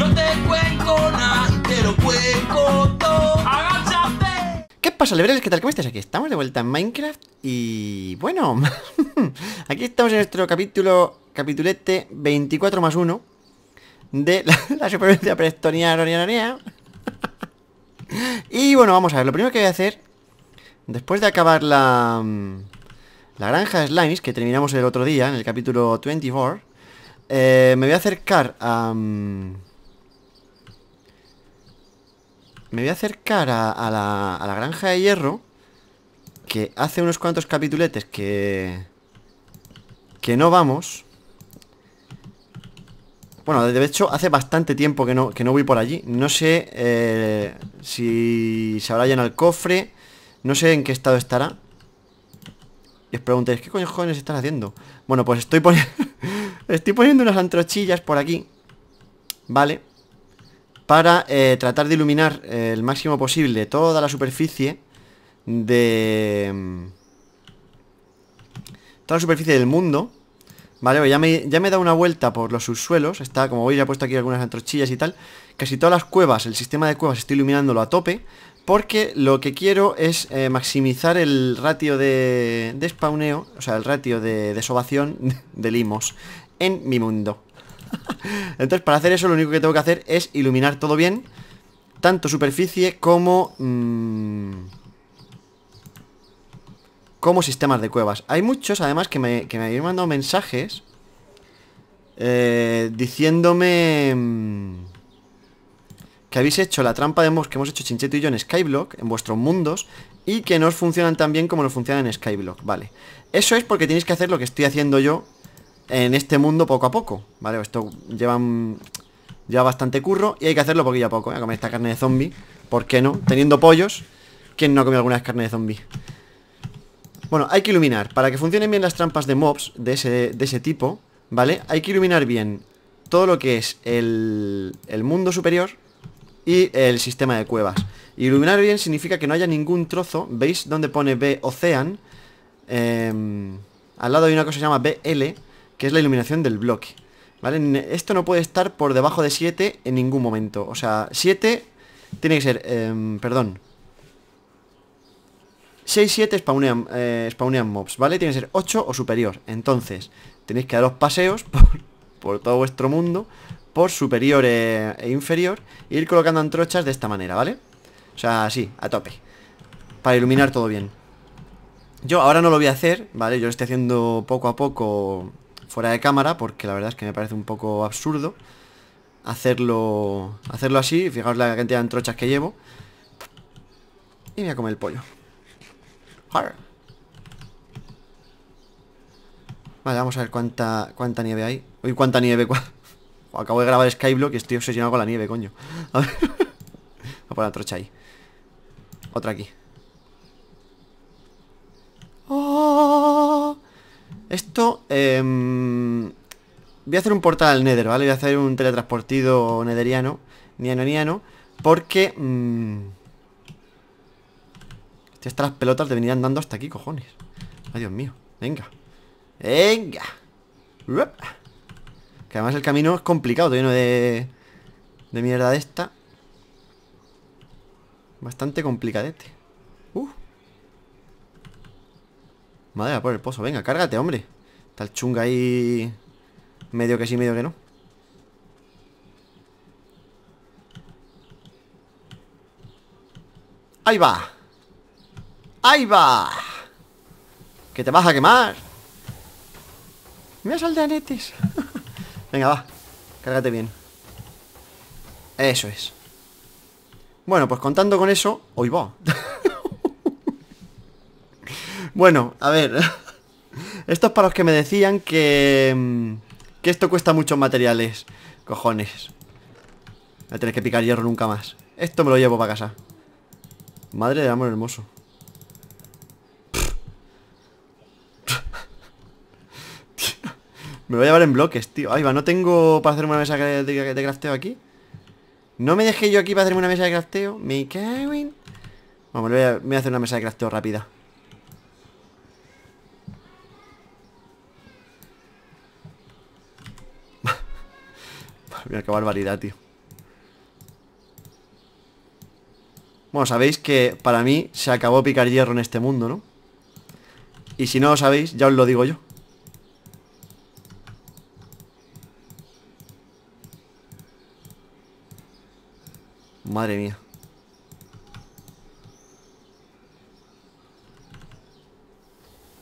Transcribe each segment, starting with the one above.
No te nada, te ¡Agáchate! ¿Qué pasa, lebres? ¿Qué tal? ¿Cómo estáis? Aquí estamos de vuelta en Minecraft y... Bueno, aquí estamos en nuestro capítulo, capitulete 24 más 1 de la, supervivencia prestoniana. Y bueno, vamos a ver, lo primero que voy a hacer Después de acabar la... La granja de slimes que terminamos el otro día, en el capítulo 24 eh, Me voy a acercar a... Mm, me voy a acercar a, la, granja de hierro Que hace unos cuantos capituletes que... Que no vamos Bueno, de hecho hace bastante tiempo que no, que no voy por allí No sé eh, si se habrá llenado el cofre No sé en qué estado estará y os preguntéis, ¿qué coño jóvenes están haciendo? Bueno, pues estoy poniendo... estoy poniendo unas antrochillas por aquí. Vale para eh, tratar de iluminar eh, el máximo posible toda la superficie de... Mm, toda la superficie del mundo Vale, ya me, ya he dado una vuelta por los subsuelos Está, como veis, ya he puesto aquí algunas antorchillas y tal Casi todas las cuevas, el sistema de cuevas estoy iluminándolo a tope Porque lo que quiero es eh, maximizar el ratio de, de O sea, el ratio de desovación de limos en mi mundo entonces, para hacer eso, lo único que tengo que hacer es iluminar todo bien. Tanto superficie como... Mm, como sistemas de cuevas. Hay muchos, además, que me, que me habéis mandado mensajes eh, diciéndome mm, que habéis hecho la trampa de mos que hemos hecho Chincheto y yo en Skyblock, en vuestros mundos, y que no os funcionan tan bien como nos funcionan en Skyblock. Vale. Eso es porque tenéis que hacer lo que estoy haciendo yo en este mundo poco a poco, ¿vale? Esto lleva, ya bastante curro y hay que hacerlo poquito a poco. Voy ¿eh? comer esta carne de zombie, ¿por qué no? Teniendo pollos, ¿quién no ha comido alguna carne de zombie? Bueno, hay que iluminar. Para que funcionen bien las trampas de mobs de ese, tipo, ¿vale? Hay que iluminar bien todo lo que es el, el mundo superior y el sistema de cuevas. Iluminar bien significa que no haya ningún trozo. ¿Veis donde pone B Ocean? Em, al lado hay una cosa que se llama BL, que es la iluminación del bloque. ¿Vale? Esto no puede estar por debajo de 7 en ningún momento. O sea, 7 tiene que ser... Em, perdón. 6, 7 eh, spawnean, mobs, ¿vale? Tiene que ser 8 o superior. Entonces, tenéis que daros paseos por, todo vuestro mundo, por superior eh, e, inferior, e ir colocando antrochas de esta manera, ¿vale? O sea, así, a tope. Para iluminar todo bien. Yo ahora no lo voy a hacer, ¿vale? Yo lo estoy haciendo poco a poco fuera de cámara, porque la verdad es que me parece un poco absurdo hacerlo hacerlo así. Fijaos la cantidad de antrochas que llevo. Y me voy a comer el pollo. Vale, vamos a ver cuánta, cuánta nieve hay. Uy, cuánta nieve. Acabo de grabar Skyblock y estoy obsesionado con la nieve, coño. A ver. Voy a poner la trocha ahí. Otra aquí. ¡Oh! Esto... Em, voy a hacer un portal Nether, ¿vale? Voy a hacer un teletransportido netheriano. Niano, Porque... Mm, estas pelotas te venían dando hasta aquí, cojones. Ay, Dios mío. Venga. Venga. Que además el camino es complicado, lleno de... De mierda de esta. Bastante complicadete. Madre por el pozo, venga, cárgate, hombre Está el chunga ahí Medio que sí, medio que no Ahí va Ahí va Que te vas a quemar Me de netis! Venga, va Cárgate bien Eso es Bueno, pues contando con eso Hoy va bueno, a ver. Esto es para los que me decían que... Mm, que esto cuesta muchos materiales. Cojones. Voy a tener que picar hierro nunca más. Esto me lo llevo para casa. Madre de amor hermoso. me lo voy a llevar en bloques, tío. Ahí va, no tengo para hacerme una mesa de, crafteo aquí. No me dejé yo aquí para hacerme una mesa de crafteo. Me kevin. Vamos, me voy a hacer una mesa de crafteo rápida. Mira qué barbaridad, tío Bueno, sabéis que para mí se acabó picar hierro en este mundo, ¿no? Y si no lo sabéis, ya os lo digo yo Madre mía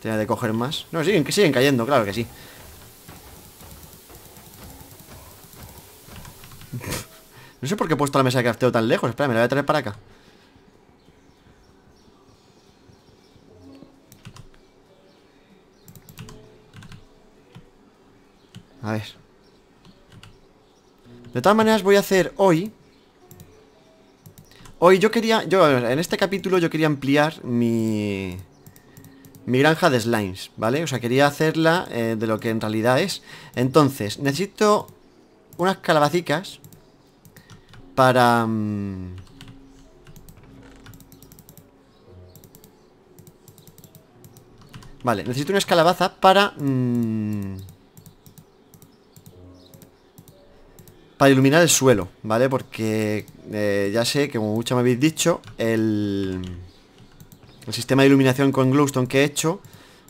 Tenía de coger más No, siguen, siguen cayendo, claro que sí No sé por qué he puesto la mesa de crafteo tan lejos Espera, me la voy a traer para acá A ver De todas maneras voy a hacer hoy Hoy yo quería, yo en este capítulo yo quería ampliar mi mi granja de slimes, ¿vale? O sea, quería hacerla eh, de lo que en realidad es. Entonces, necesito unas calabacicas para... Mm, vale, necesito una escalabaza para... Mm, para iluminar el suelo, ¿vale? Porque eh, ya sé que como mucho me habéis dicho, el, el sistema de iluminación con glowstone que he hecho,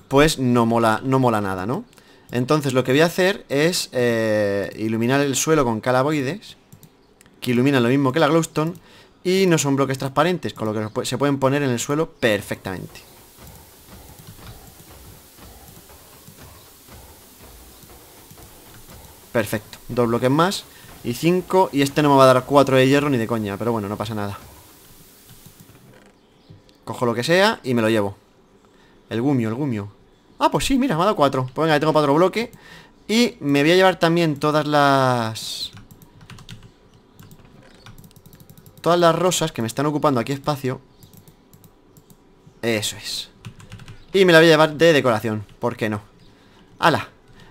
pues no mola, no mola nada, ¿no? Entonces lo que voy a hacer es eh, iluminar el suelo con calaboides que iluminan lo mismo que la glowstone y no son bloques transparentes, con lo que se pueden poner en el suelo perfectamente. Perfecto, dos bloques más y cinco, y este no me va a dar cuatro de hierro ni de coña, pero bueno, no pasa nada. Cojo lo que sea y me lo llevo. El gumio, el gumio. Ah, pues sí, mira, me ha dado cuatro. Pues venga, tengo cuatro bloques. Y me voy a llevar también todas las todas las rosas que me están ocupando aquí espacio Eso es Y me la voy a llevar de decoración ¿Por qué no? ¡Hala!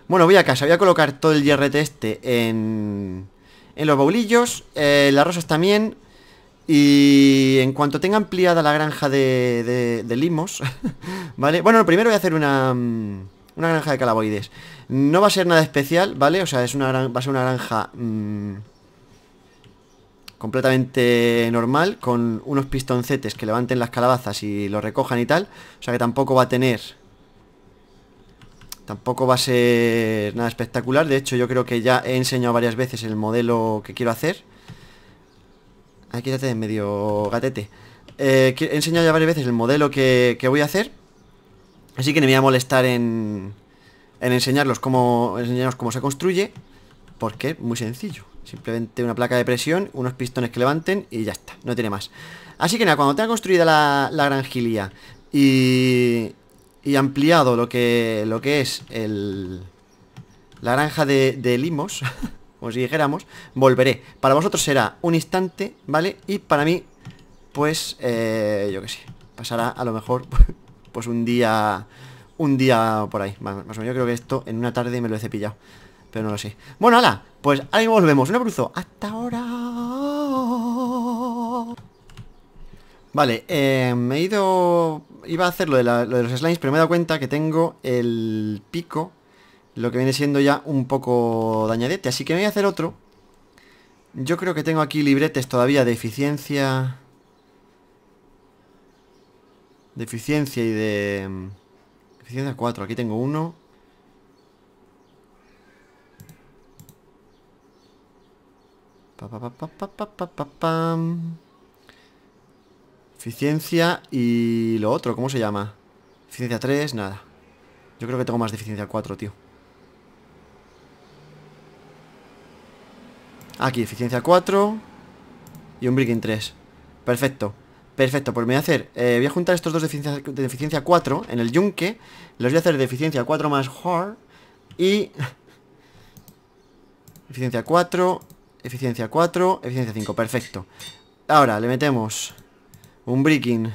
Bueno, voy a casa Voy a colocar todo el hierrete este en... En los baulillos eh, Las rosas también Y en cuanto tenga ampliada la granja de, de, limos ¿Vale? Bueno, primero voy a hacer una... Mm, una granja de calaboides No va a ser nada especial, ¿vale? O sea, es una va a ser una granja... Mm, completamente normal, con unos pistoncetes que levanten las calabazas y lo recojan y tal. O sea que tampoco va a tener... Tampoco va a ser nada espectacular. De hecho, yo creo que ya he enseñado varias veces el modelo que quiero hacer. aquí quédate de medio gatete. Eh, he enseñado ya varias veces el modelo que, voy a hacer. Así que no me voy a molestar en, en enseñarlos cómo, enseñaros cómo se construye. Porque es muy sencillo. Simplemente una placa de presión, unos pistones que levanten y ya está, no tiene más. Así que nada, cuando tenga construida la, la granjilía y, y ampliado lo que, lo que es el, la granja de, limos, como si dijéramos, volveré. Para vosotros será un instante, ¿vale? Y para mí, pues, eh, yo qué sé, pasará a lo mejor pues un día un día por ahí. Más, o menos, yo creo que esto en una tarde me lo he cepillado. Pero no lo sé. Bueno, ala, pues ahí volvemos, un abrazo, hasta ahora Vale, eh, me he ido... Iba a hacer lo de, lo de, los slimes, pero me he dado cuenta que tengo el pico, lo que viene siendo ya un poco dañadete, así que me voy a hacer otro. Yo creo que tengo aquí libretes todavía de eficiencia... De eficiencia y de... Mm, eficiencia 4, aquí tengo uno. Eficiencia y lo otro, ¿cómo se llama? Eficiencia 3, nada. Yo creo que tengo más de eficiencia 4, tío. Aquí, eficiencia 4 y un in 3. Perfecto. Perfecto, pues me voy a hacer... Eh, voy a juntar estos dos de eficiencia, de eficiencia 4 en el yunque. Los voy a hacer de eficiencia 4 más hard y... eficiencia 4 Eficiencia 4, eficiencia 5, perfecto Ahora le metemos un breaking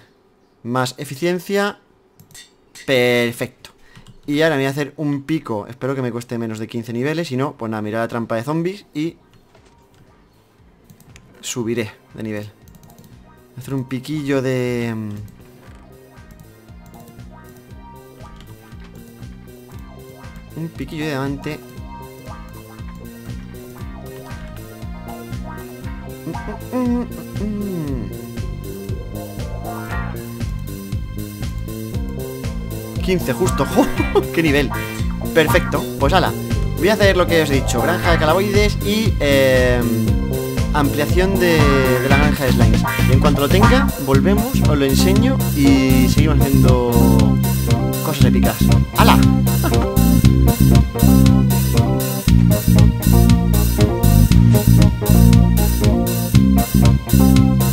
más eficiencia Perfecto Y ahora me voy a hacer un pico Espero que me cueste menos de 15 niveles Si no, pues nada, mira la trampa de zombies y subiré de nivel voy a hacer un piquillo de... Mm, un piquillo de diamante 15 justo, ¡Oh, ¡qué nivel! Perfecto, pues ala Voy a hacer lo que os he dicho, granja de calaboides y em, ampliación de, la granja de slimes En cuanto lo tenga, volvemos, os lo enseño y seguimos haciendo cosas épicas ¡Hala! you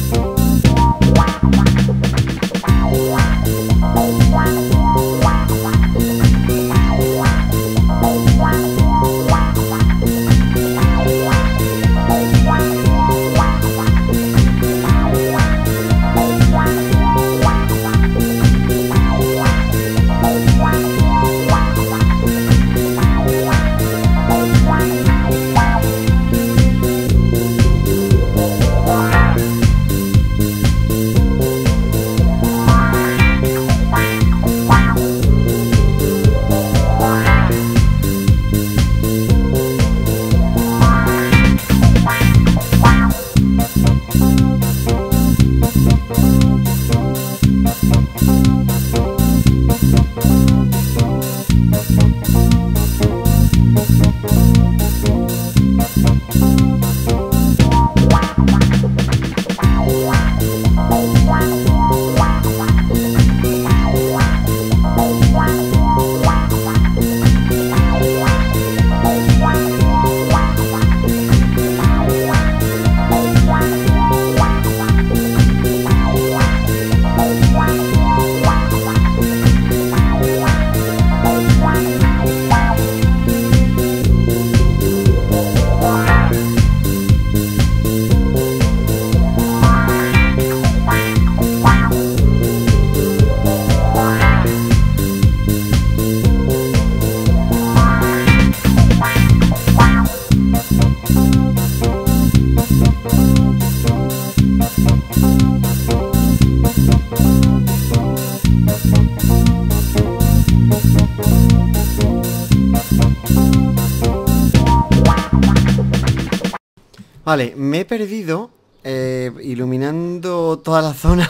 perdido eh, iluminando toda la zona.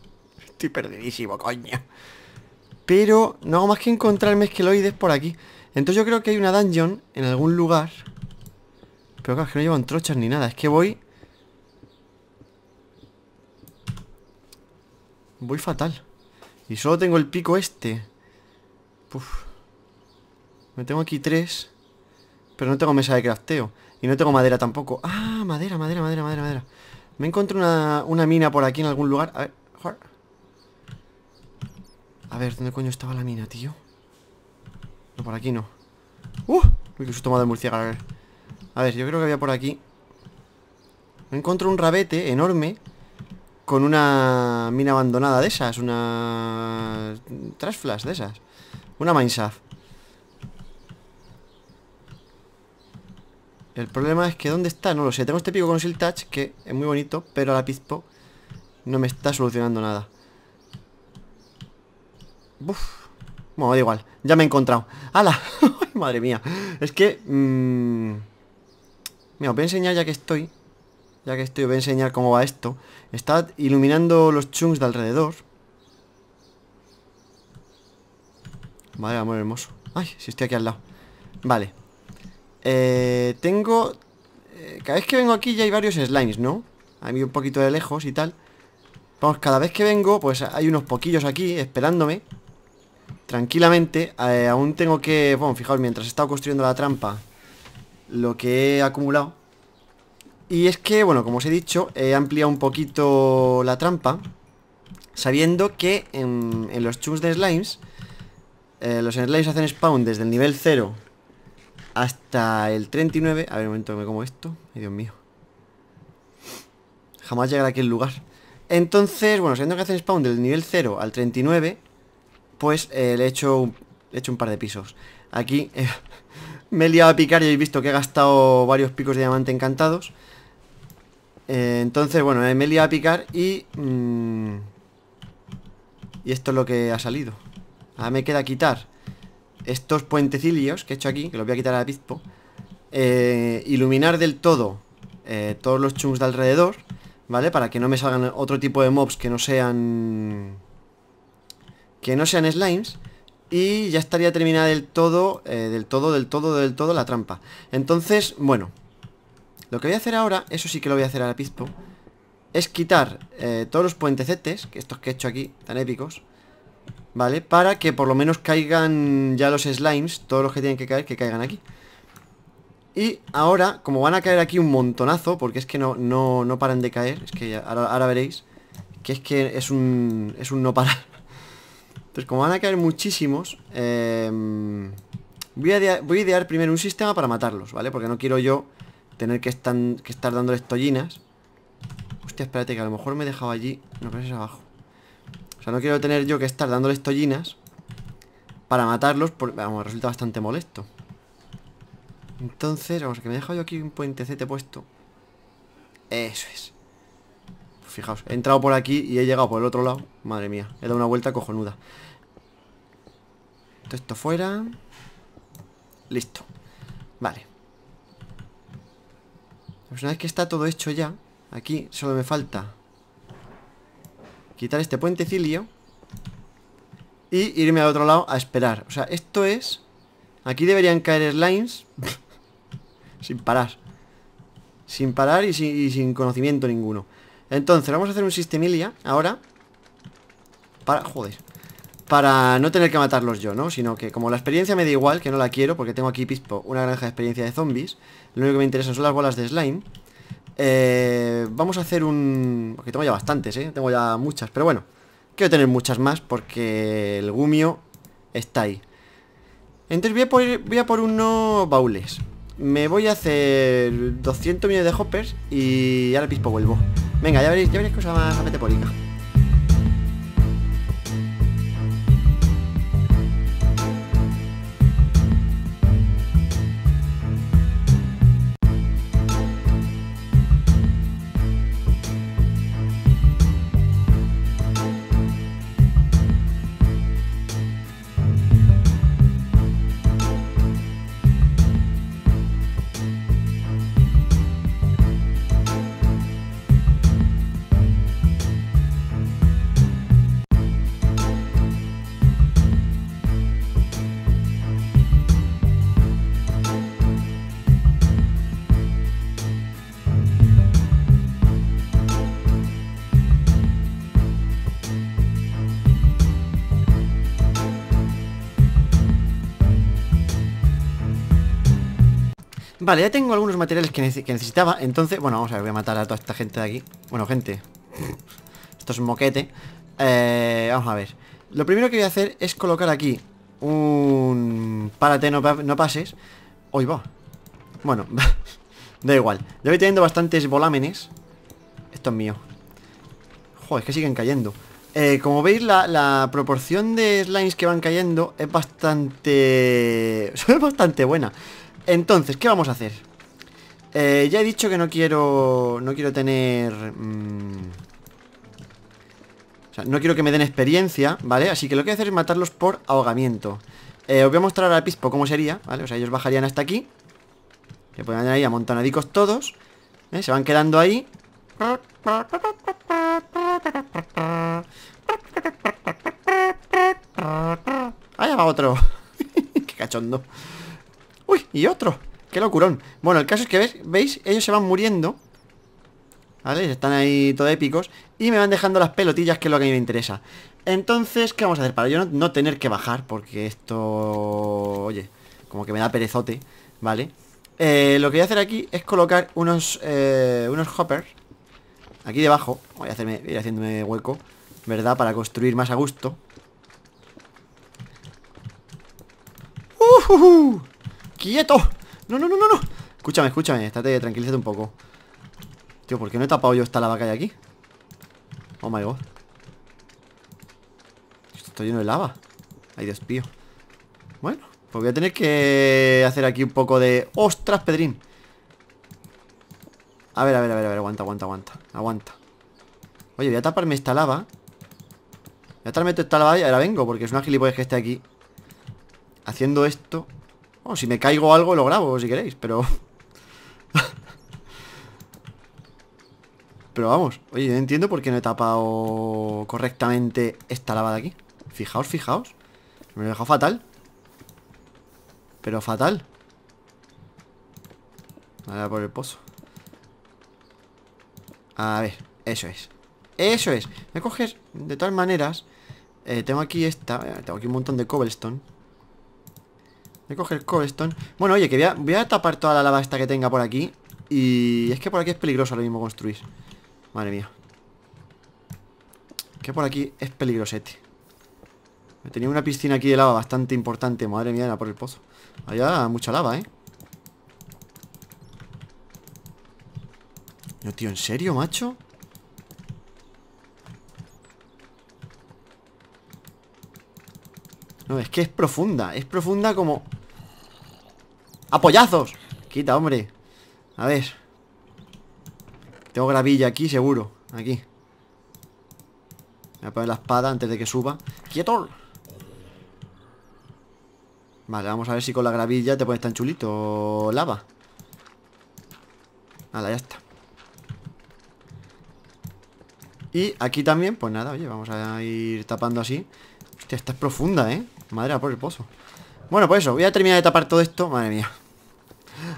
Estoy perdidísimo, coño. Pero no hago más que encontrarme esqueloides por aquí. Entonces yo creo que hay una dungeon en algún lugar. Pero claro, que no llevan trochas ni nada. Es que voy... Voy fatal. Y solo tengo el pico este. Me tengo aquí tres. Pero no tengo mesa de crafteo. Y no tengo madera tampoco. Ah, madera, madera, madera, madera, madera. Me encuentro una, mina por aquí en algún lugar. A ver, A ver, ¿dónde coño estaba la mina, tío? No, por aquí no. ¡Uh! Uy, que susto me murciélago. A ver. yo creo que había por aquí. Me encuentro un rabete enorme con una mina abandonada de esas, una... Trasflash de esas. Una mineshaft. El problema es que ¿dónde está? No lo sé. Tengo este pico con Shield Touch, que es muy bonito, pero a la Pizpo no me está solucionando nada. Bueno, da igual. Ya me he encontrado. ¡Hala! madre mía! Es que... Mmm... Mira, os voy a enseñar ya que estoy. Ya que estoy, os voy a enseñar cómo va esto. Está iluminando los chunks de alrededor. Vale, amor hermoso. ¡Ay! Si estoy aquí al lado. Vale. Eh, tengo... Eh, cada vez que vengo aquí ya hay varios slimes, ¿no? A mí un poquito de lejos y tal. Vamos, cada vez que vengo, pues hay unos poquillos aquí esperándome. Tranquilamente. Eh, aún tengo que... Bueno, fijaos, mientras he estado construyendo la trampa, lo que he acumulado. Y es que, bueno, como os he dicho, he ampliado un poquito la trampa. Sabiendo que en, los chunks de slimes, los slimes hacen spawn desde el nivel 0 hasta el 39. A ver, un momento que me como esto. Dios mío. Jamás llegar a aquel lugar. Entonces, bueno, sabiendo que hacen spawn del nivel 0 al 39, pues eh, le, he hecho, he hecho un par de pisos. Aquí eh, me he liado a picar y habéis visto que he gastado varios picos de diamante encantados. Eh, entonces, bueno, me he liado a picar y... Mm, y esto es lo que ha salido. Ahora me queda quitar estos puentecillos que he hecho aquí, que los voy a quitar a la pizpo, eh, iluminar del todo eh, todos los chunks de alrededor, ¿vale? Para que no me salgan otro tipo de mobs que no sean... Que no sean slimes. Y ya estaría terminada del todo, eh, del todo, del todo, del todo la trampa. Entonces, bueno. Lo que voy a hacer ahora, eso sí que lo voy a hacer a la pizpo, es quitar todos los puentecetes, que estos que he hecho aquí, tan épicos, ¿Vale? Para que por lo menos caigan ya los slimes, todos los que tienen que caer, que caigan aquí. Y ahora, como van a caer aquí un montonazo, porque es que no, no, no paran de caer, es que ahora, veréis, que es que es un, es un no parar. Entonces, como van a caer muchísimos, em, voy, a idear, voy a idear primero un sistema para matarlos, ¿vale? Porque no quiero yo tener que, estar, que estar dándoles tollinas. Hostia, espérate, que a lo mejor me he dejado allí, no, pero es abajo sea, no quiero tener yo que estar dándoles tollinas para matarlos, porque vamos, resulta bastante molesto. Entonces, vamos, que me he dejado yo aquí un puentecete puesto. Eso es. Pues fijaos, he entrado por aquí y he llegado por el otro lado. Madre mía, he dado una vuelta cojonuda. Todo esto fuera. Listo. Vale. una vez que está todo hecho ya, aquí solo me falta Quitar este puentecillo Y irme al otro lado a esperar O sea, esto es Aquí deberían caer slimes Sin parar Sin parar y sin, conocimiento ninguno Entonces, vamos a hacer un sistemilia Ahora Para, joder Para no tener que matarlos yo, ¿no? Sino que como la experiencia me da igual Que no la quiero Porque tengo aquí pispo pues, una granja de experiencia de zombies Lo único que me interesan son las bolas de slime eh, vamos a hacer un... Porque tengo ya bastantes, ¿eh? Tengo ya muchas, pero bueno. Quiero tener muchas más porque el gumio está ahí. Entonces voy a por, unos baules Me voy a hacer 200 millones de hoppers y ahora pispo vuelvo. Venga, ya veréis, ya veréis que más a por Vale, ya tengo algunos materiales que, necesitaba Entonces, bueno, vamos a ver, voy a matar a toda esta gente de aquí Bueno, gente Esto es moquete eh, Vamos a ver Lo primero que voy a hacer es colocar aquí Un... Párate, no, no pases Hoy va Bueno, da igual Yo voy teniendo bastantes volámenes Esto es mío Joder, es que siguen cayendo eh, como veis, la, la, proporción de slimes que van cayendo es bastante... es bastante buena. Entonces, ¿qué vamos a hacer? Eh, ya he dicho que no quiero... No quiero tener... Mm, o sea, no quiero que me den experiencia, ¿vale? Así que lo que voy a hacer es matarlos por ahogamiento. Eh, os voy a mostrar al Pispo cómo sería, ¿vale? O sea, ellos bajarían hasta aquí. Se pueden ahí amontonadicos todos. ¿eh? Se van quedando ahí. Ahí va otro. Qué cachondo. Y otro ¡Qué locurón! Bueno, el caso es que, ¿veis? Ellos se van muriendo ¿Vale? Están ahí todo épicos Y me van dejando las pelotillas Que es lo que a mí me interesa Entonces, ¿qué vamos a hacer? Para yo no, tener que bajar Porque esto... Oye Como que me da perezote ¿Vale? Eh, lo que voy a hacer aquí es colocar unos, eh, unos hoppers Aquí debajo Voy a hacerme, ir haciéndome hueco ¿Verdad? Para construir más a gusto ¡Quieto! No, no, no, no, no. Escúchame, escúchame, estate, tranquilízate un poco. Tío, ¿por qué no he tapado yo esta lava que hay aquí? Oh my god. Esto está lleno de lava. Ay, Dios mío. Bueno, pues voy a tener que hacer aquí un poco de... ¡Ostras, Pedrín! A ver, a ver, a ver, a ver, aguanta, aguanta, aguanta. Aguanta. Oye, voy a taparme esta lava. Voy a taparme esta lava y ahora vengo, porque es una gilipollas que esté aquí. Haciendo esto si me caigo algo lo grabo, si queréis, pero... pero vamos, oye, entiendo por qué no he tapado correctamente esta lava de aquí. Fijaos, fijaos. Me lo he dejado fatal. Pero fatal. ver por el pozo. A ver, eso es. Eso es. Me coges, de todas maneras... Eh, tengo aquí esta, eh, tengo aquí un montón de cobblestone coger cobblestone Bueno, oye, que voy a, voy a tapar toda la lava esta que tenga por aquí Y es que por aquí es peligroso ahora mismo construir Madre mía Que por aquí es peligrosete Tenía una piscina aquí de lava bastante importante Madre mía, era por el pozo Allá mucha lava, ¿eh? No, tío, ¿en serio, macho? No, es que es profunda Es profunda como... ¡Apoyazos! Quita, hombre A ver Tengo gravilla aquí, seguro Aquí Voy a poner la espada antes de que suba ¡Quieto! Vale, vamos a ver si con la gravilla te pones tan chulito Lava Hala, ya está Y aquí también, pues nada, oye, vamos a ir tapando así Hostia, esta es profunda, ¿eh? Madre, por el pozo Bueno, pues eso, voy a terminar de tapar todo esto Madre mía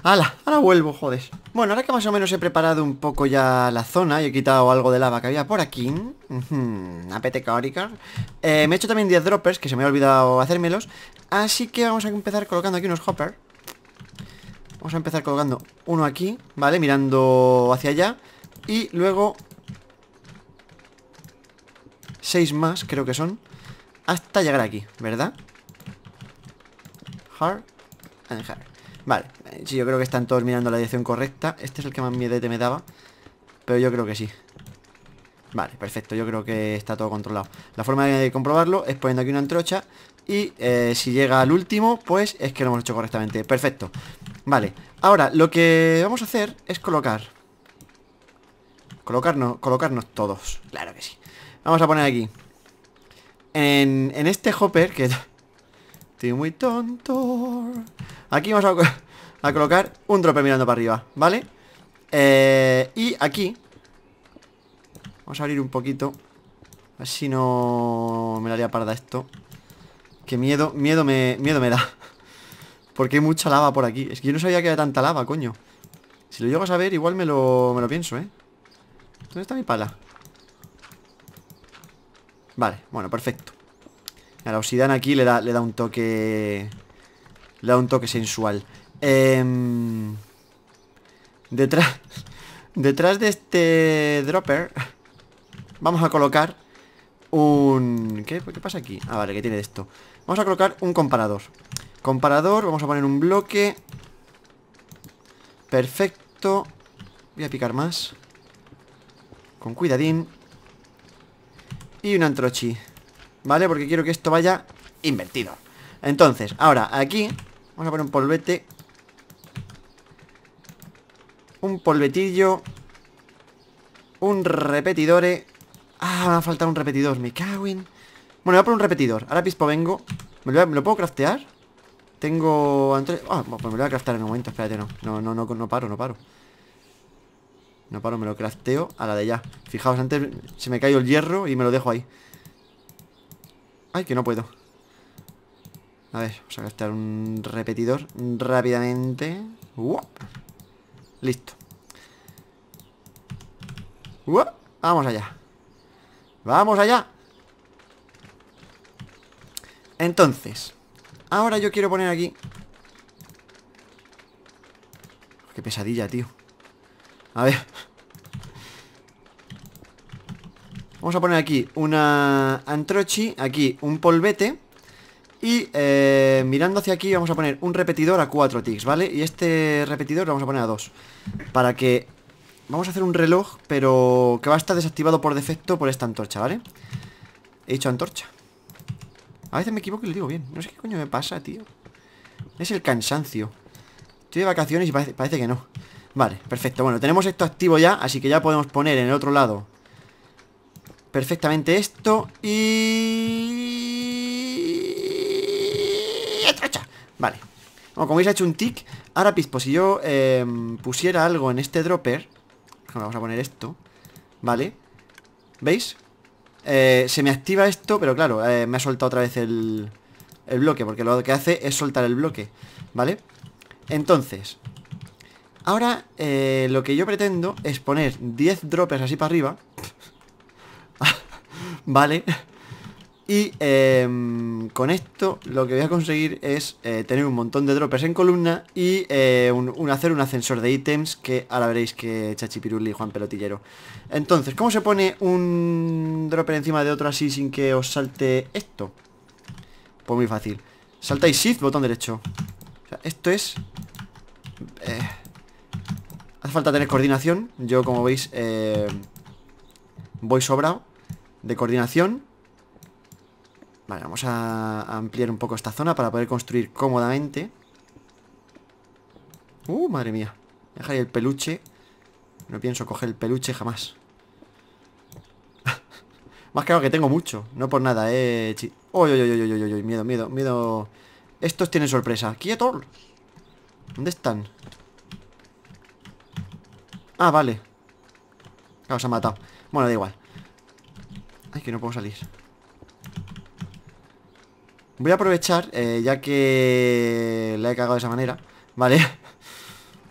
¡Hala! Ahora vuelvo, jodes Bueno, ahora que más o menos he preparado un poco ya la zona y he quitado algo de lava que había por aquí. Apete eh, me he hecho también 10 droppers, que se me ha olvidado hacérmelos. Así que vamos a empezar colocando aquí unos hoppers. Vamos a empezar colocando uno aquí, ¿vale? Mirando hacia allá. Y luego... Seis más, creo que son. Hasta llegar aquí, ¿verdad? Hard and hard. Vale, sí, yo creo que están todos mirando la dirección correcta Este es el que más miedo me daba Pero yo creo que sí Vale, perfecto, yo creo que está todo controlado La forma de comprobarlo es poniendo aquí una antrocha Y eh, si llega al último, pues es que lo hemos hecho correctamente Perfecto, vale Ahora, lo que vamos a hacer es colocar Colocarnos, colocarnos todos Claro que sí Vamos a poner aquí En, en este hopper, que Estoy muy tonto. Aquí vamos a, colocar un trope mirando para arriba, ¿vale? Eh, y aquí Vamos a abrir un poquito A ver si no me la haría parda esto Qué miedo, miedo me, miedo me da Porque hay mucha lava por aquí Es que yo no sabía que había tanta lava, coño Si lo llego a saber, igual me lo, me lo pienso, ¿eh? ¿Dónde está mi pala? Vale, bueno, perfecto a la obsidiana aquí le da, le da un toque... Le da un toque sensual. Em, detrás... Detrás de este dropper Vamos a colocar Un... ¿Qué, ¿Qué, pasa aquí? Ah, vale, ¿qué tiene esto Vamos a colocar un comparador Comparador, vamos a poner un bloque Perfecto Voy a picar más Con cuidadín Y un antrochi ¿Vale? Porque quiero que esto vaya invertido Entonces, ahora, aquí Vamos a poner un polvete Un polvetillo Un repetidore Ah, me va a faltar un repetidor, me cago en... Bueno, voy a poner un repetidor, ahora pispo vengo ¿Me lo, puedo craftear? Tengo... Ah, pues me lo voy a craftear en un momento, espérate, no No, no, no, no paro, no paro No paro, me lo crafteo a la de ya Fijaos, antes se me cayó el hierro y me lo dejo ahí que no puedo A ver, vamos a gastar un repetidor Rápidamente Listo Vamos allá Vamos allá Entonces Ahora yo quiero poner aquí Qué pesadilla, tío A ver Vamos a poner aquí una antrochi, aquí un polvete y eh, mirando hacia aquí vamos a poner un repetidor a 4 ticks, ¿vale? Y este repetidor lo vamos a poner a 2 Para que... Vamos a hacer un reloj, pero que va a estar desactivado por defecto por esta antorcha, ¿vale? He hecho antorcha A veces me equivoco y lo digo bien No sé qué coño me pasa, tío Es el cansancio Estoy de vacaciones y parece que no Vale, perfecto Bueno, tenemos esto activo ya, así que ya podemos poner en el otro lado perfectamente esto y... Vale. como veis ha hecho un tick. Ahora, Pispo, si yo em, pusiera algo en este dropper... Vamos a poner esto. Vale. ¿Veis? Eh, se me activa esto, pero claro, eh, me ha soltado otra vez el, el bloque, porque lo que hace es soltar el bloque, ¿vale? Entonces, ahora eh, lo que yo pretendo es poner 10 droppers así para arriba ¿vale? Y em, con esto lo que voy a conseguir es eh, tener un montón de droppers en columna y eh, hacer un ascensor de ítems que ahora veréis que Chachipiruli y Juan Pelotillero. Entonces, ¿cómo se pone un dropper encima de otro así sin que os salte esto? Pues muy fácil. Saltáis Shift, botón derecho. esto es... Eh, hace falta tener coordinación. Yo, como veis, voy sobrado de coordinación. Vale, vamos a ampliar un poco esta zona para poder construir cómodamente. Uh, madre mía. Dejar el peluche. No pienso coger el peluche jamás. Más claro que tengo mucho. No por nada, eh. Oy, oy, oy, oy, Miedo, miedo, miedo. Estos tienen sorpresa. ¡Quieto! ¿Dónde están? Ah, vale. Claro, se han matado. Bueno, da igual. Ay, que no puedo salir Voy a aprovechar, eh, ya que la he cagado de esa manera Vale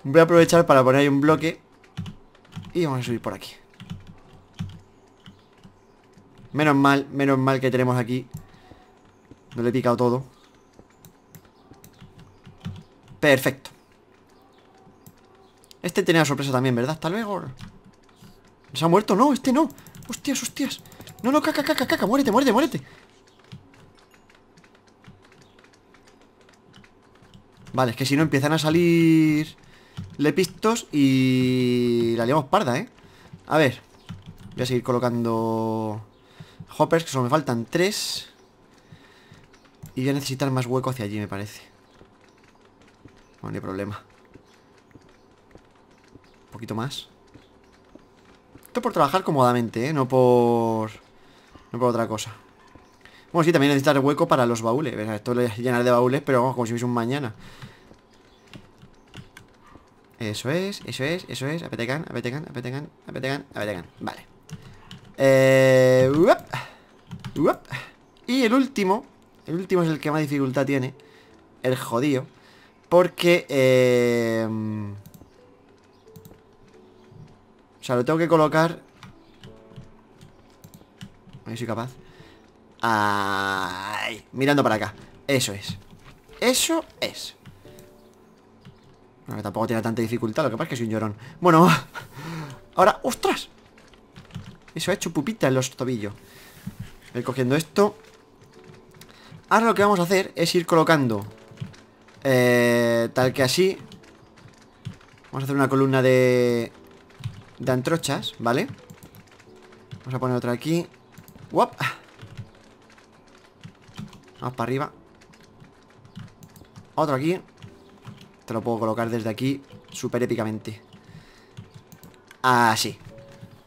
Voy a aprovechar para poner ahí un bloque Y vamos a subir por aquí Menos mal, menos mal que tenemos aquí No le he picado todo Perfecto Este tenía sorpresa también, ¿verdad? Hasta luego ¿Se ha muerto? No, este no Hostias, hostias no, no, caca, caca, caca, muérete, muérete, muérete Vale, es que si no empiezan a salir Lepistos y... La liamos parda, ¿eh? A ver Voy a seguir colocando Hoppers, que solo me faltan tres Y voy a necesitar más hueco hacia allí, me parece no hay problema Un poquito más Esto por trabajar cómodamente, ¿eh? No por por otra cosa Bueno, sí, también el hueco para los baúles Esto lo llenar de baúles, pero vamos, como si fuese un mañana Eso es, eso es, eso es Apetecan, apetecan, apetecan, apetecan, apetecan Vale eh, Y el último El último es el que más dificultad tiene El jodido Porque eh, O sea, lo tengo que colocar Ahí soy capaz mirando para acá Eso es Eso es bueno, que tampoco tiene tanta dificultad Lo que pasa es que soy un llorón Bueno Ahora, ¡ostras! Eso ha hecho pupita en los tobillos Voy cogiendo esto Ahora lo que vamos a hacer es ir colocando eh, Tal que así Vamos a hacer una columna de... De antrochas, ¿vale? Vamos a poner otra aquí ¡Wop! Vamos para arriba Otro aquí Te lo puedo colocar desde aquí Súper épicamente Así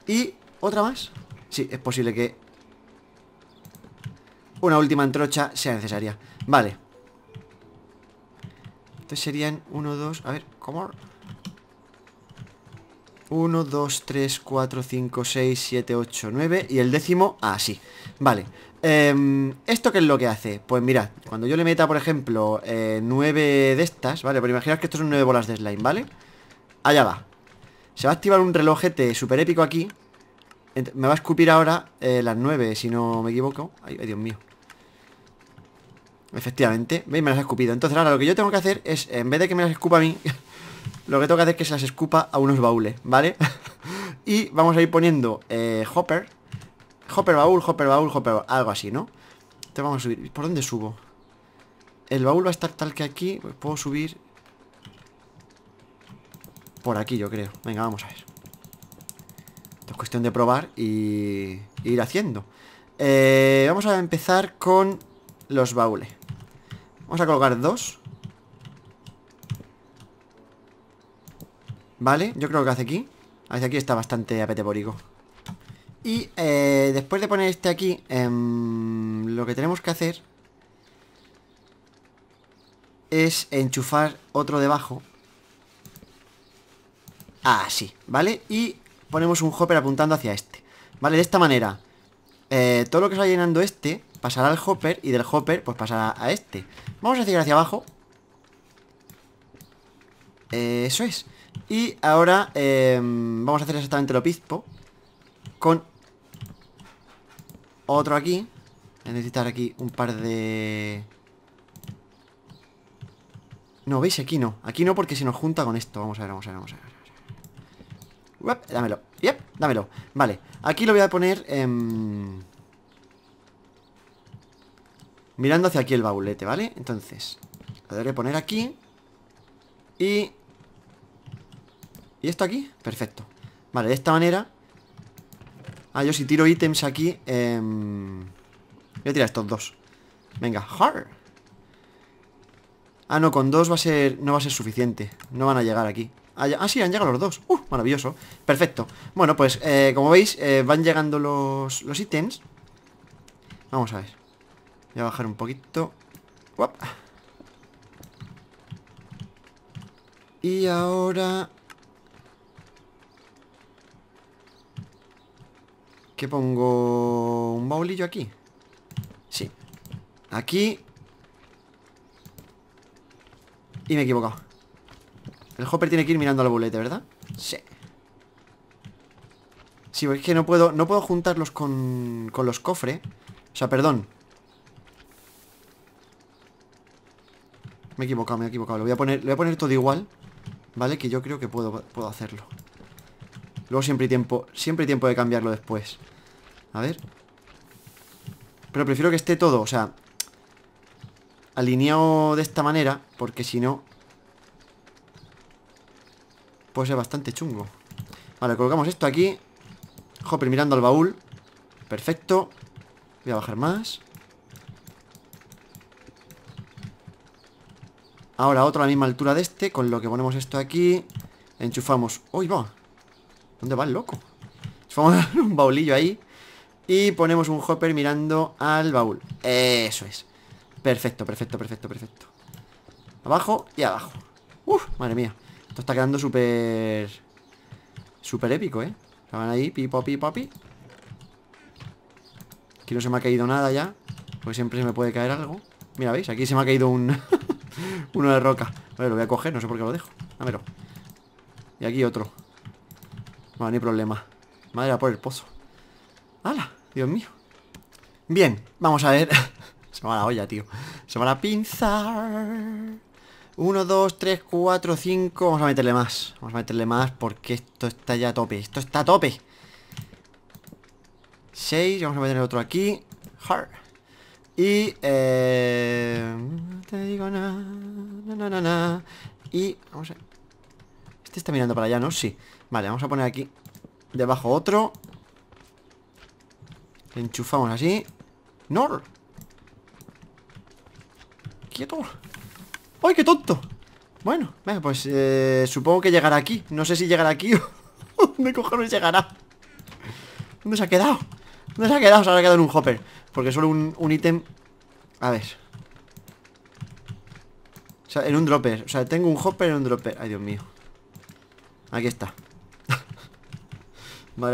Y otra más Sí, es posible que Una última entrocha sea necesaria Vale Entonces serían 1, 2, a ver, ¿cómo? 1, 2, 3, 4, 5, 6, 7, 8, 9 y el décimo así. Ah, vale. Em, ¿Esto qué es lo que hace? Pues mirad, cuando yo le meta, por ejemplo, eh, 9 de estas, ¿vale? Pero imaginaos que estos son 9 bolas de slime, ¿vale? Allá va. Se va a activar un relojete súper épico aquí. Me va a escupir ahora eh, las 9, si no me equivoco. Ay, Dios mío. Efectivamente. ¿Veis? Me las ha escupido. Entonces ahora lo que yo tengo que hacer es, en vez de que me las escupa a mí... Lo que tengo que hacer es que se las escupa a unos baúles, ¿vale? y vamos a ir poniendo eh, hopper. Hopper baúl, hopper baúl, hopper algo así, ¿no? Entonces vamos a subir. ¿Por dónde subo? El baúl va a estar tal que aquí. Pues puedo subir... Por aquí, yo creo. Venga, vamos a ver. Esto es cuestión de probar y, ir haciendo. Eh, vamos a empezar con los baúles. Vamos a colocar dos. Vale, yo creo que hace aquí Hacia aquí está bastante apeteborico Y eh, después de poner este aquí em, Lo que tenemos que hacer Es enchufar otro debajo Así, ah, ¿vale? Y ponemos un hopper apuntando hacia este Vale, de esta manera eh, Todo lo que se va llenando este Pasará al hopper y del hopper pues pasará a este Vamos a seguir hacia abajo Eso es y ahora em, vamos a hacer exactamente lo pizpo Con otro aquí Necesitar aquí un par de... No, ¿veis? Aquí no Aquí no porque se nos junta con esto Vamos a ver, vamos a ver, vamos a ver, Dámelo, yep, dámelo Vale, aquí lo voy a poner em, Mirando hacia aquí el baulete, ¿vale? Entonces, lo a poner aquí Y ¿Y esto aquí? Perfecto Vale, de esta manera Ah, yo si tiro ítems aquí eh... Voy a tirar estos dos Venga, hard Ah, no, con dos va a ser no va a ser suficiente No van a llegar aquí Ah, ah sí, han llegado los dos Uh, maravilloso Perfecto Bueno, pues eh, como veis eh, Van llegando los, ítems Vamos a ver Voy a bajar un poquito Y ahora ¿Qué pongo? ¿Un baulillo aquí? Sí Aquí Y me he equivocado El hopper tiene que ir mirando al boleta, ¿verdad? Sí Sí, es que no puedo, no puedo juntarlos con, los cofres O sea, perdón Me he equivocado, me he equivocado Lo voy a poner, a poner todo igual ¿Vale? Que yo creo que puedo, puedo hacerlo Luego siempre hay tiempo, siempre tiempo de cambiarlo después A ver Pero prefiero que esté todo, o sea Alineado de esta manera Porque si no Puede ser bastante chungo Vale, colocamos esto aquí Hopper mirando al baúl Perfecto Voy a bajar más Ahora otro a la misma altura de este Con lo que ponemos esto aquí Enchufamos ¡Uy, va! ¿Dónde va el loco? Vamos a dar un baulillo ahí Y ponemos un hopper mirando al baúl Eso es Perfecto, perfecto, perfecto, perfecto Abajo y abajo Uf, madre mía Esto está quedando súper... Súper épico, ¿eh? Se van ahí, pipo, pipo, pi Aquí no se me ha caído nada ya Porque siempre se me puede caer algo Mira, ¿veis? Aquí se me ha caído un... uno de roca ver, lo voy a coger, no sé por qué lo dejo Dámelo Y aquí otro bueno, ni problema. madre por el pozo. ¡Hala! Dios mío. Bien, vamos a ver. Se me va la olla, tío. Se me va la pinza. Uno, dos, tres, cuatro, cinco Vamos a meterle más. Vamos a meterle más porque esto está ya a tope. Esto está a tope. Seis Vamos a meter el otro aquí. Hard. Y... Eh, te digo nada. Na, na, na, y... Vamos a... Este está mirando para allá, ¿no? Sí. Vale, vamos a poner aquí Debajo otro Enchufamos así ¡Nor! ¡Quieto! ¡Ay, qué tonto! Bueno, pues eh, supongo que llegará aquí No sé si llegará aquí o ¿Dónde cojones llegará? ¿Dónde se ha quedado? ¿Dónde se ha quedado? Se ha quedado en un hopper Porque solo un, un ítem A ver O sea, en un dropper O sea, tengo un hopper en un dropper Ay, Dios mío Aquí está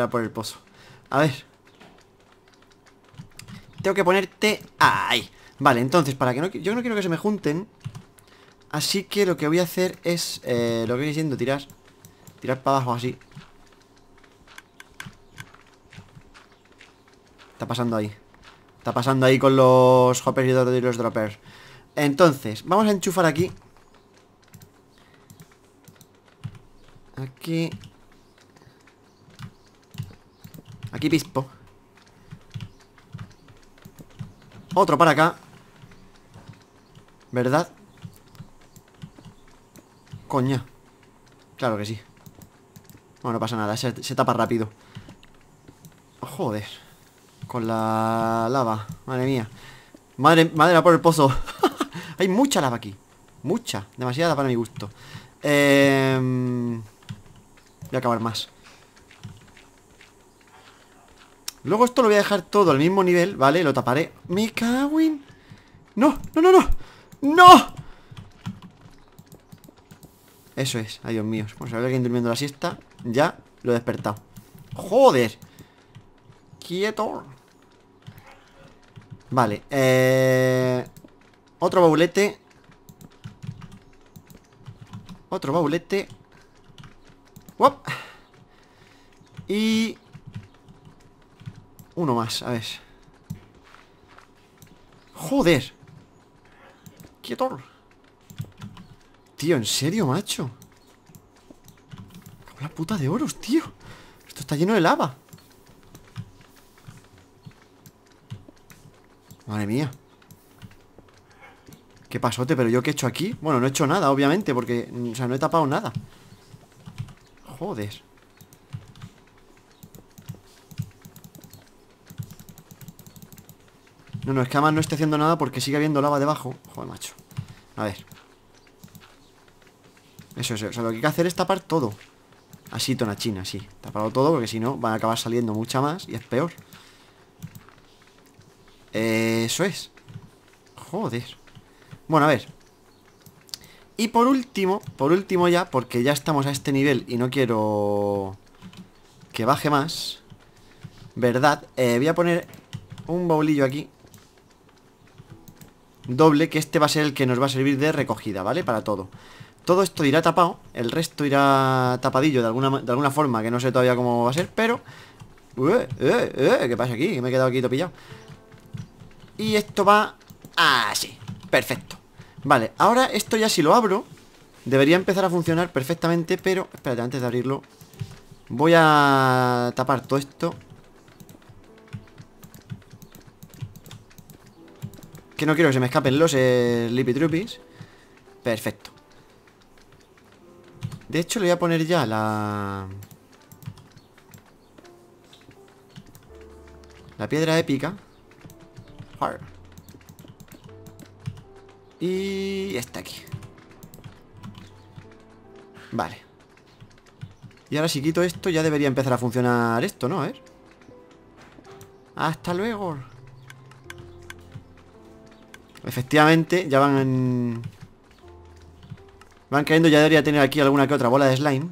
por el pozo. A ver. Tengo que ponerte... ahí Vale, entonces, para que no... Yo no quiero que se me junten. Así que lo que voy a hacer es... Eh, lo que viene siendo tirar. Tirar para abajo así. Está pasando ahí. Está pasando ahí con los hoppers y los droppers. Entonces, vamos a enchufar aquí. Aquí Aquí pispo. Otro para acá. ¿Verdad? Coña. Claro que sí. Bueno, no pasa nada, se, tapa rápido. Joder. Con la lava. Madre mía. Madre, madera por el pozo. Hay mucha lava aquí. Mucha. Demasiada para mi gusto. Eh, voy a acabar más. Luego esto lo voy a dejar todo al mismo nivel, ¿vale? Lo taparé. Me cago no, no! ¡No! Eso es, ay Dios mío Vamos a ver alguien durmiendo la siesta Ya lo he despertado ¡Joder! Quieto Vale, eh... Otro baulete Otro baulete ¡Wop! Y... Uno más, a ver. ¡Joder! ¡Quieto! Tío, ¿en serio, macho? la puta de oros, tío Esto está lleno de lava Madre mía Qué pasote, pero yo qué he hecho aquí Bueno, no he hecho nada, obviamente Porque, o sea, no he tapado nada Joder No, no, es que además no esté haciendo nada porque sigue habiendo lava debajo Joder, macho A ver Eso, eso, o lo que hay que hacer es tapar todo Así, tonachina, así tapado todo porque si no van a acabar saliendo mucha más Y es peor Eso es Joder Bueno, a ver Y por último, por último ya Porque ya estamos a este nivel y no quiero Que baje más ¿Verdad? Eh, voy a poner un baulillo aquí doble, que este va a ser el que nos va a servir de recogida, ¿vale? Para todo. Todo esto irá tapado, el resto irá tapadillo de alguna, de alguna forma, que no sé todavía cómo va a ser, pero... ¡eh, eh, eh! ¿Qué pasa aquí? Me he quedado aquí topillado Y esto va así, perfecto. Vale, ahora esto ya si lo abro, debería empezar a funcionar perfectamente, pero... Espérate, antes de abrirlo, voy a tapar todo esto Que no quiero que se me escapen los eh, Perfecto. De hecho, le voy a poner ya la... La piedra épica. Y... Está aquí. Vale. Y ahora si quito esto, ya debería empezar a funcionar esto, ¿no? A Hasta luego. Efectivamente, ya van en... Van cayendo, ya debería tener aquí alguna que otra bola de slime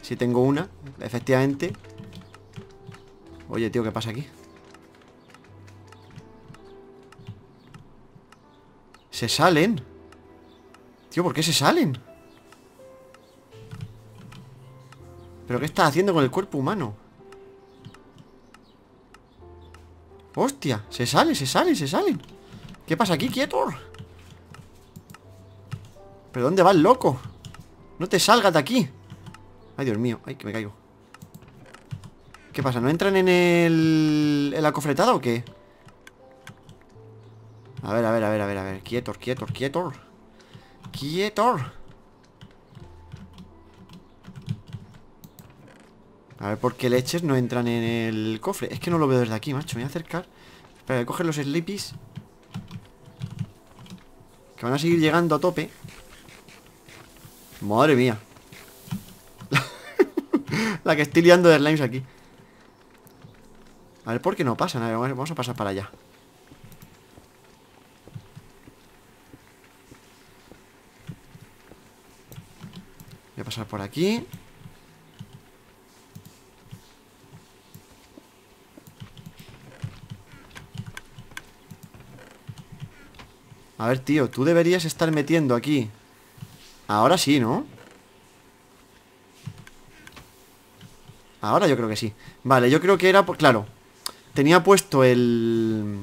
Si tengo una, efectivamente Oye, tío, ¿qué pasa aquí? Se salen Tío, ¿por qué se salen? ¿Pero qué estás haciendo con el cuerpo humano? Hostia, se sale, se sale, se sale ¿Qué pasa aquí, quieto? ¿Pero dónde va el loco? No te salgas de aquí Ay, Dios mío, ay, que me caigo ¿Qué pasa? ¿No entran en el... En la o qué? A ver, a ver, a ver, a ver, a ver Quietor, quietor, quietor Quietor A ver por qué leches no entran en el cofre Es que no lo veo desde aquí, macho Me voy a acercar Espera, voy a coger los sleepies que van a seguir llegando a tope Madre mía La que estoy liando de slimes aquí A ver, ¿por qué no pasa A vamos a pasar para allá Voy a pasar por aquí A ver, tío, tú deberías estar metiendo aquí Ahora sí, ¿no? Ahora yo creo que sí Vale, yo creo que era... Claro Tenía puesto el...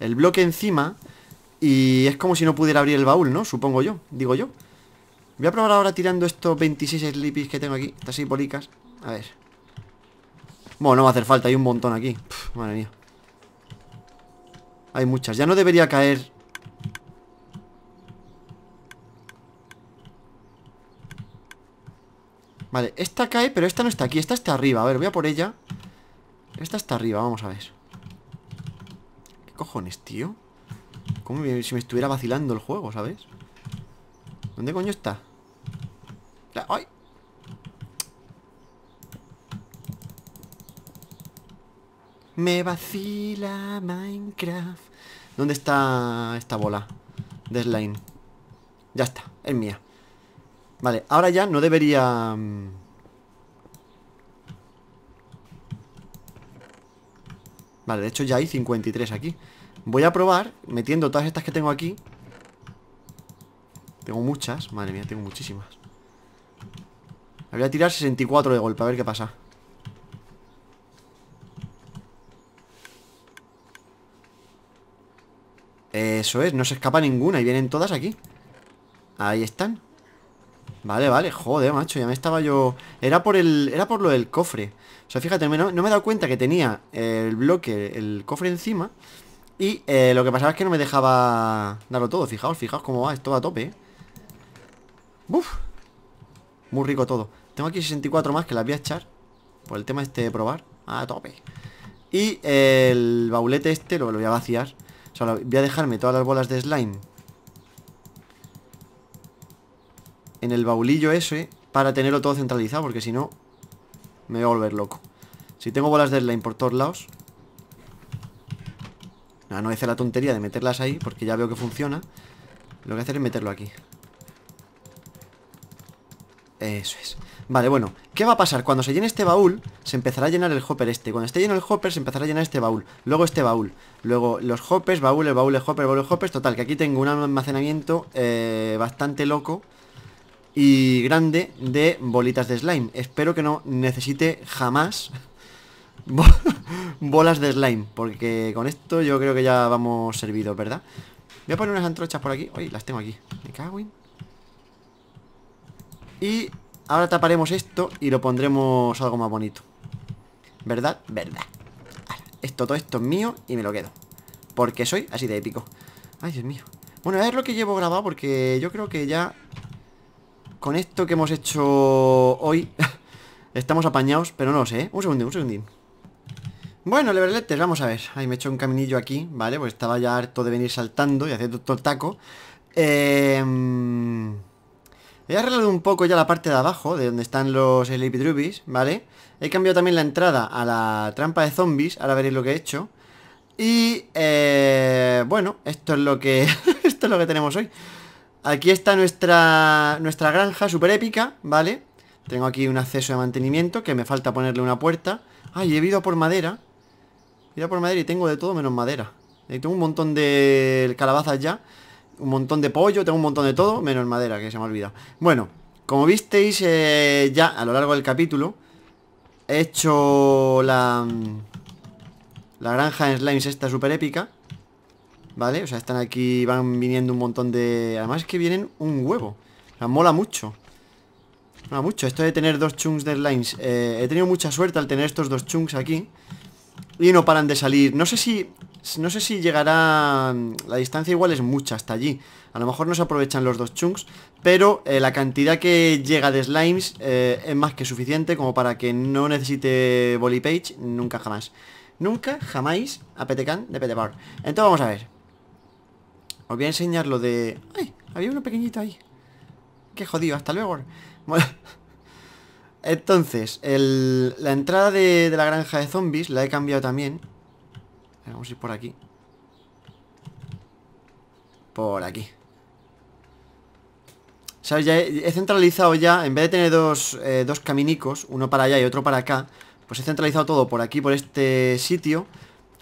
El bloque encima Y es como si no pudiera abrir el baúl, ¿no? Supongo yo, digo yo Voy a probar ahora tirando estos 26 Sleepies que tengo aquí Estas bolicas A ver Bueno, no va a hacer falta, hay un montón aquí Madre mía Hay muchas, ya no debería caer Vale, esta cae, pero esta no está aquí Esta está arriba, a ver, voy a por ella Esta está arriba, vamos a ver ¿Qué cojones, tío? Como si me estuviera vacilando el juego, ¿sabes? ¿Dónde coño está? ¡Ay! Me vacila Minecraft ¿Dónde está esta bola? De slime Ya está, es mía Vale, ahora ya no debería... Mm, vale, de hecho ya hay 53 aquí Voy a probar metiendo todas estas que tengo aquí Tengo muchas, madre mía, tengo muchísimas voy a tirar 64 de golpe, a ver qué pasa Eso es, no se escapa ninguna Y vienen todas aquí Ahí están Vale, vale, joder, macho, ya me estaba yo... Era por el era por lo del cofre. O sea, fíjate, no, no me he dado cuenta que tenía el bloque, el cofre encima. Y eh, lo que pasaba es que no me dejaba darlo todo. Fijaos, fijaos cómo va, esto va a tope, ¿eh? ¡Buf! muy rico todo. Tengo aquí 64 más que las voy a echar. Por el tema este de probar. A tope. Y el baulete este lo, lo voy a vaciar. O sea, voy a dejarme todas las bolas de slime en el baulillo ese para tenerlo todo centralizado, porque si no, me voy a volver loco. Si tengo bolas de la por todos lados... No, no hice la tontería de meterlas ahí, porque ya veo que funciona. Lo que hacer es meterlo aquí. Eso es. Vale, bueno, ¿qué va a pasar? Cuando se llene este baúl, se empezará a llenar el hopper este Cuando esté lleno el hopper, se empezará a llenar este baúl Luego este baúl Luego los hoppers, baúl, baúl, el hopper, el hoppers Total, que aquí tengo un almacenamiento eh, bastante loco y grande de bolitas de slime. Espero que no necesite jamás bolas de slime, porque con esto yo creo que ya vamos servidos, ¿verdad? Voy a poner unas antrochas por aquí. Uy, las tengo aquí. Me cago en... Y ahora taparemos esto y lo pondremos algo más bonito. ¿Verdad? ¿Verdad? esto, todo esto es mío y me lo quedo. Porque soy así de épico. Ay, Dios mío. Bueno, es lo que llevo grabado porque yo creo que ya con esto que hemos hecho hoy Estamos apañados, pero no lo sé ¿eh? Un segundín, un segundín Bueno, leverletters, vamos a ver Ahí me he hecho un caminillo aquí, ¿vale? Pues estaba ya harto de venir saltando y hacer todo el taco em, He arreglado un poco ya la parte de abajo De donde están los Sleepy drubies, ¿vale? He cambiado también la entrada a la trampa de zombies Ahora veréis lo que he hecho Y, eh, bueno, esto es lo que... esto es lo que tenemos hoy Aquí está nuestra, nuestra granja super épica, ¿vale? Tengo aquí un acceso de mantenimiento Que me falta ponerle una puerta Ay, he ido por madera He ido por madera y tengo de todo menos madera Tengo un montón de calabazas ya Un montón de pollo, tengo un montón de todo Menos madera, que se me ha olvidado Bueno, como visteis eh, ya a lo largo del capítulo He hecho la... Mm, la granja en slimes esta super épica ¿Vale? O sea, están aquí, van viniendo un montón de... Además es que vienen un huevo o mola mucho Mola mucho, esto de tener dos chunks de slimes eh, He tenido mucha suerte al tener estos dos chunks aquí Y no paran de salir No sé si... No sé si llegará... La distancia igual es mucha hasta allí A lo mejor no se aprovechan los dos chunks Pero eh, la cantidad que llega de slimes eh, Es más que suficiente Como para que no necesite Volley Page Nunca jamás Nunca jamás a Petecan de Petebar Entonces vamos a ver os voy a enseñar lo de... ¡Ay! Había uno pequeñito ahí. ¡Qué jodido! ¡Hasta luego! Bueno... Entonces, la entrada de, la granja de zombies la he cambiado también. Eh, vamos a ir por aquí. Por aquí. ¿Sabes? he, centralizado ya, en vez de tener eh, dos caminicos, uno para allá y otro para acá, pues he centralizado todo por aquí, por este sitio.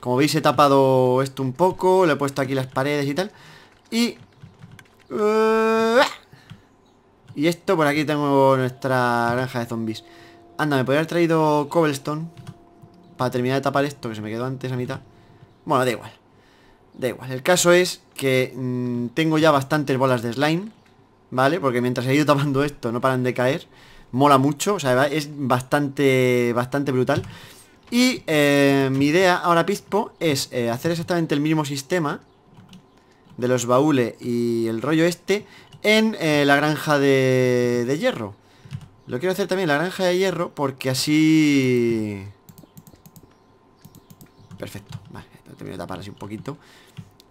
Como veis he tapado esto un poco, le he puesto aquí las paredes y tal. Y... Eh, y esto por aquí tengo nuestra granja de zombies. Anda, me podría haber traído cobblestone para terminar de tapar esto que se me quedó antes a mitad. Bueno, da igual. Da igual. El caso es que mm, tengo ya bastantes bolas de slime, ¿vale? Porque mientras he ido tapando esto no paran de caer. Mola mucho, o sea, es bastante, bastante brutal. Y eh, mi idea ahora, Pispo, es eh, hacer exactamente el mismo sistema de los baúles y el rollo este en eh, la granja de, de hierro. Lo quiero hacer también en la granja de hierro porque así... Perfecto, vale, termino de tapar así un poquito.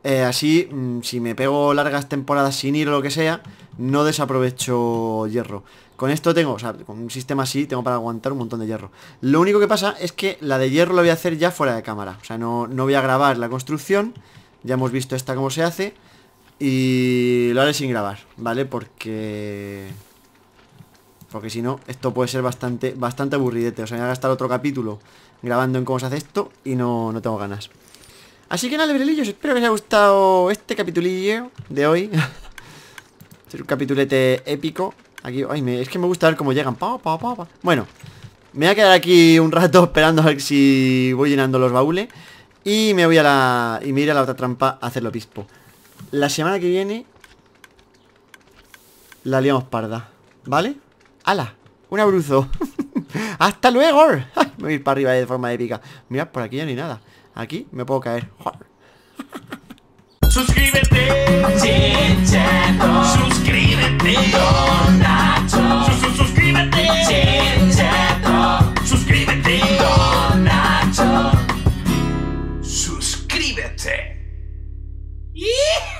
Eh, así, mm, si me pego largas temporadas sin ir o lo que sea, no desaprovecho hierro. Con esto tengo, o sea, con un sistema así tengo para aguantar un montón de hierro. Lo único que pasa es que la de hierro la voy a hacer ya fuera de cámara. O sea, no, no voy a grabar la construcción. Ya hemos visto esta cómo se hace. Y lo haré sin grabar, ¿vale? Porque... Porque si no, esto puede ser bastante, bastante aburridete. O sea, me voy a gastar otro capítulo grabando en cómo se hace esto y no, no tengo ganas. Así que nada, lebrelillos, espero que os haya gustado este capitulillo de hoy. ser un capitulete épico. Aquí, ay, es que me gusta ver cómo llegan. Pa, pa, pa, bueno, me voy a quedar aquí un rato esperando a ver si voy llenando los baúles. Y me voy a la... Y me iré a la otra trampa a hacer el obispo La semana que viene La liamos parda ¿Vale? ¡Hala! Un abruzo ¡Hasta luego! me voy a ir para arriba de forma épica Mirad, por aquí ya ni nada Aquí me puedo caer Suscríbete Yeah!